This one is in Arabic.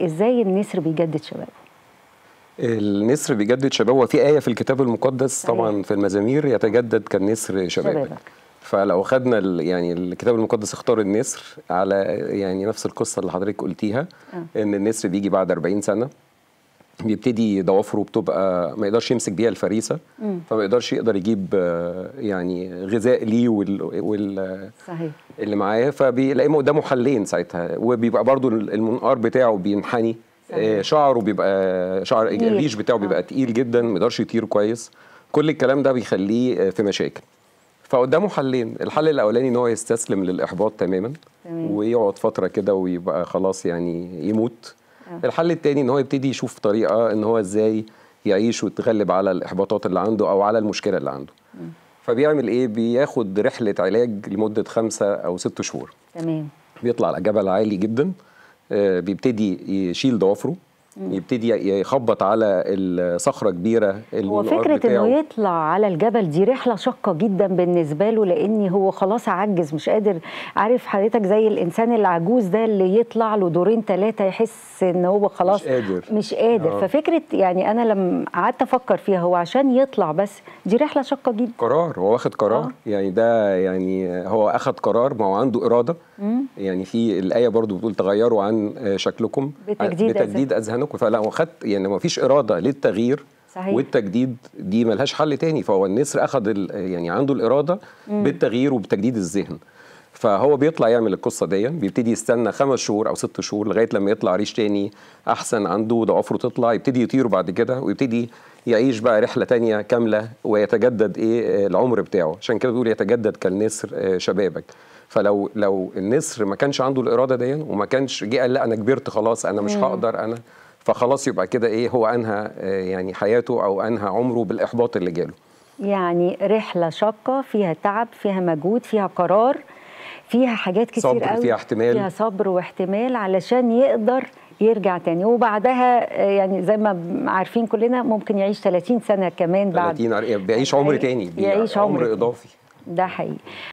ازاي النسر بيجدد شبابه النسر بيجدد شبابه وفي آية في الكتاب المقدس طبعا في المزامير يتجدد كالنسر شبابك, شبابك. فلو خدنا يعني الكتاب المقدس اختار النسر على يعني نفس القصه اللي حضرتك قلتيها آه. ان النسر بيجي بعد 40 سنه بيبتدي ضوافره بتبقى ما يقدرش يمسك بيها الفريسه فما يقدرش يقدر يجيب آه، يعني غذاء ليه وال, وال صحيح اللي معاه فبيلاقيه قدامه حلين ساعتها وبيبقى برضو المنقار بتاعه بينحني آه، صحيح. شعره بيبقى شعر الريش بتاعه بيبقى آه. تقيل جدا ما يقدرش يطير كويس كل الكلام ده بيخليه آه، في مشاكل فقدامه حلين الحل الاولاني ان هو يستسلم للاحباط تماما تمام. ويقعد فتره كده ويبقى خلاص يعني يموت آه. الحل التاني ان هو يبتدي يشوف طريقه ان هو ازاي يعيش ويتغلب على الاحباطات اللي عنده او على المشكله اللي عنده أه. فبيعمل ايه بياخد رحله علاج لمده خمسة او ست شهور تمام بيطلع على جبل عالي جدا آه، بيبتدي يشيل ضوافره يبتدي يخبط على الصخره كبيره هو فكره انه يطلع على الجبل دي رحله شاقه جدا بالنسبه له لان هو خلاص عجز مش قادر عارف حضرتك زي الانسان العجوز ده اللي يطلع له دورين ثلاثه يحس ان هو خلاص مش قادر مش قادر آه. ففكره يعني انا لما قعدت افكر فيها هو عشان يطلع بس دي رحله شاقه جدا قرار هو واخد قرار أوه. يعني ده يعني هو اخد قرار ما هو عنده اراده مم. يعني في الايه برضو بتقول تغيروا عن شكلكم بتجديد, بتجديد اذهانكم عنكم فلا وخدت يعني ما فيش اراده للتغيير صحيح. والتجديد دي ملهاش حل تاني فهو النسر اخذ يعني عنده الاراده مم. بالتغيير وبتجديد الذهن فهو بيطلع يعمل القصه دي بيبتدي يستنى خمس شهور او ست شهور لغايه لما يطلع ريش تاني احسن عنده ضعفره تطلع يبتدي يطير بعد كده ويبتدي يعيش بقى رحله تانية كامله ويتجدد ايه العمر بتاعه عشان كده بيقول يتجدد كالنسر آه، شبابك فلو لو النسر ما كانش عنده الاراده دي وما كانش جه قال لا انا كبرت خلاص انا مش هقدر انا فخلاص يبقى كده ايه هو انهى آه، يعني حياته او انهى عمره بالاحباط اللي جاله يعني رحله شاقه فيها تعب فيها مجهود فيها قرار فيها حاجات كتير صبر قوي فيها احتمال فيها صبر واحتمال علشان يقدر يرجع تاني وبعدها آه، يعني زي ما عارفين كلنا ممكن يعيش 30 سنه كمان بعد 30 بيعيش آه، عمر تاني بيعيش عمر, عمر اضافي ده حقيقي